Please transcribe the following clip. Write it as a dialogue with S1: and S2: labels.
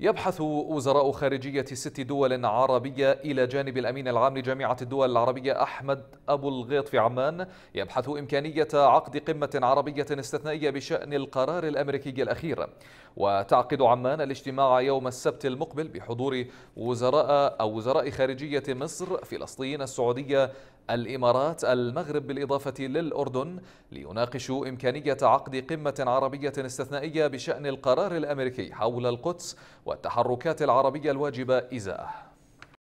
S1: يبحث وزراء خارجية ست دول عربية إلى جانب الأمين العام لجامعة الدول العربية أحمد أبو الغيط في عمان يبحث إمكانية عقد قمة عربية استثنائية بشأن القرار الأمريكي الأخير وتعقد عمان الاجتماع يوم السبت المقبل بحضور وزراء أو وزراء خارجية مصر فلسطين السعودية الإمارات المغرب بالإضافة للأردن ليناقشوا إمكانية عقد قمة عربية استثنائية بشأن القرار الأمريكي حول القدس والتحركات العربية الواجبة إزاءه